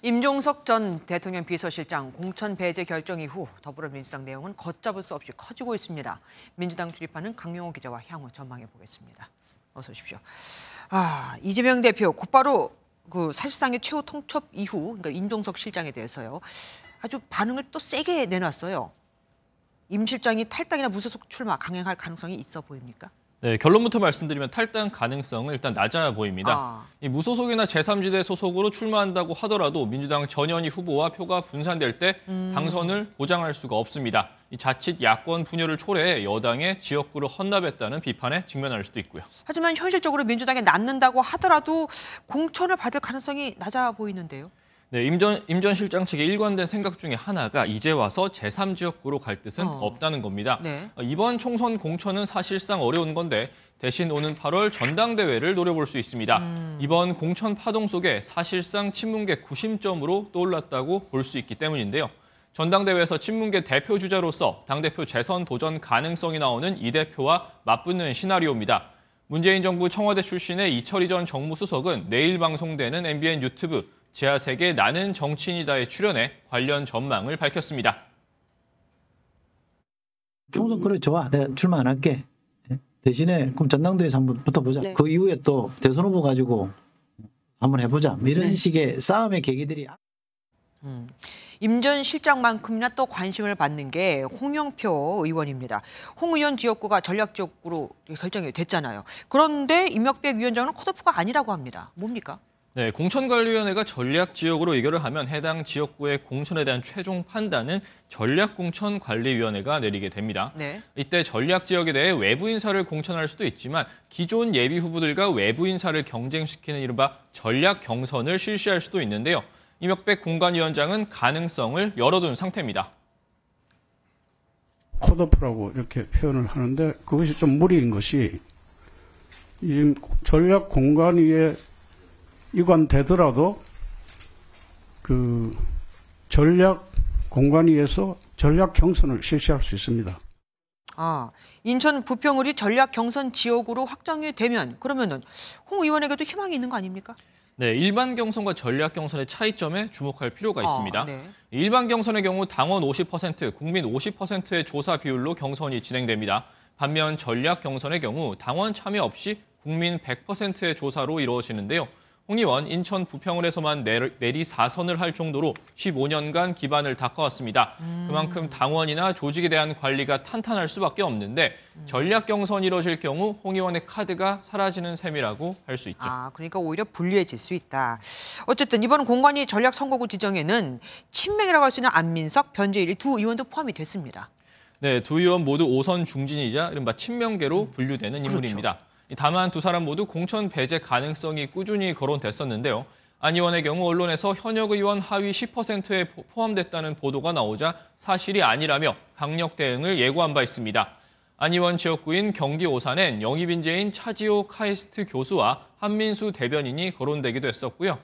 임종석 전 대통령 비서실장 공천 배제 결정 이후 더불어민주당 내용은 걷잡을 수 없이 커지고 있습니다. 민주당 출입하는 강용호 기자와 향후 전망해 보겠습니다. 어서 오십시오. 아, 이재명 대표 곧바로 그 사실상의 최후 통첩 이후 그러니까 임종석 실장에 대해서요. 아주 반응을 또 세게 내놨어요. 임 실장이 탈당이나 무소속 출마 강행할 가능성이 있어 보입니까? 네, 결론부터 말씀드리면 탈당 가능성은 일단 낮아 보입니다. 아. 이 무소속이나 제3지대 소속으로 출마한다고 하더라도 민주당 전현희 후보와 표가 분산될 때 음. 당선을 보장할 수가 없습니다. 이 자칫 야권 분열을 초래해 여당의 지역구를 헌납했다는 비판에 직면할 수도 있고요. 하지만 현실적으로 민주당에 남는다고 하더라도 공천을 받을 가능성이 낮아 보이는데요. 네, 임전 임전 실장 측의 일관된 생각 중에 하나가 이제 와서 제3지역구로 갈 뜻은 어. 없다는 겁니다. 네. 아, 이번 총선 공천은 사실상 어려운 건데 대신 오는 8월 전당대회를 노려볼 수 있습니다. 음. 이번 공천 파동 속에 사실상 친문계 구심점으로 떠올랐다고 볼 수 있기 때문인데요. 전당대회에서 친문계 대표 주자로서 당대표 재선 도전 가능성이 나오는 이 대표와 맞붙는 시나리오입니다. 문재인 정부 청와대 출신의 이철희 전 정무수석은 내일 방송되는 MBN 유튜브 지하세계 나는 정치인이다에 출연해 관련 전망을 밝혔습니다. 총선 그래 좋아 내가 출마 안 할게 예? 대신에 그럼 전당대회에서 한번 붙어보자 네. 그 이후에 또 대선 후보 가지고 한번 해보자 뭐 이런 네. 식의 싸움의 계기들이 아- 음. 임전 실장만큼이나 또 관심을 받는 게 홍영표 의원입니다. 홍 의원 지역구가 전략적으로 결정이 됐잖아요. 그런데 임혁백 위원장은 컷오프가 아니라고 합니다. 뭡니까? 네, 공천관리위원회가 전략지역으로 의결을 하면 해당 지역구의 공천에 대한 최종 판단은 전략공천관리위원회가 내리게 됩니다. 네. 이때 전략지역에 대해 외부 인사를 공천할 수도 있지만 기존 예비 후보들과 외부 인사를 경쟁시키는 이른바 전략 경선을 실시할 수도 있는데요. 이명백 공관위원장은 가능성을 열어둔 상태입니다. 컷오프라고 이렇게 표현을 하는데 그것이 좀 무리인 것이 이 전략 공간 위에 이관되더라도 그 전략 공간 위에서 전략 경선을 실시할 수 있습니다. 아, 인천 부평을이 전략 경선 지역으로 확정이 되면 그러면은 홍 의원에게도 희망이 있는 거 아닙니까? 네, 일반 경선과 전략 경선의 차이점에 주목할 필요가 아, 있습니다. 아, 네. 일반 경선의 경우 당원 50%, 국민 50%의 조사 비율로 경선이 진행됩니다. 반면 전략 경선의 경우 당원 참여 없이 국민 100%의 조사로 이루어지는데요. 홍의원 인천 부평을에서만 내리 4선을할 정도로 15년간 기반을 닦아왔습니다. 음. 그만큼 당원이나 조직에 대한 관리가 탄탄할 수밖에 없는데 음. 전략 경선이 이뤄질 경우 홍의원의 카드가 사라지는 셈이라고 할 수 있죠. 아, 그러니까 오히려 불리해질 수 있다. 어쨌든 이번 공관위 전략 선거구 지정에는 친명이라고 할 수 있는 안민석, 변재일 두 의원도 포함이 됐습니다. 네, 두 의원 모두 5선 중진이자 이른바 친명계로 음, 분류되는 그렇죠. 인물입니다. 그렇죠. 다만 두 사람 모두 공천 배제 가능성이 꾸준히 거론됐었는데요. 안 의원의 경우 언론에서 현역 의원 하위 10%에 포함됐다는 보도가 나오자 사실이 아니라며 강력 대응을 예고한 바 있습니다. 안 의원 지역구인 경기 오산엔 영입 인재인 차지오 카이스트 교수와 한민수 대변인이 거론되기도 했었고요.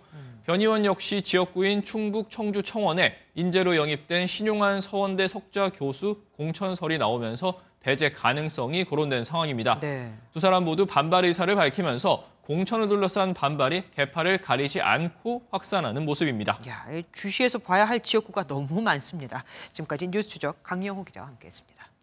변 의원 역시 지역구인 충북 청주 청원에 인재로 영입된 신용한 서원대 석좌 교수 공천설이 나오면서 배제 가능성이 거론된 상황입니다. 네. 두 사람 모두 반발 의사를 밝히면서 공천을 둘러싼 반발이 개파를 가리지 않고 확산하는 모습입니다. 야, 주시에서 봐야 할 지역구가 너무 많습니다. 지금까지 뉴스 추적 강영호 기자와 함께했습니다.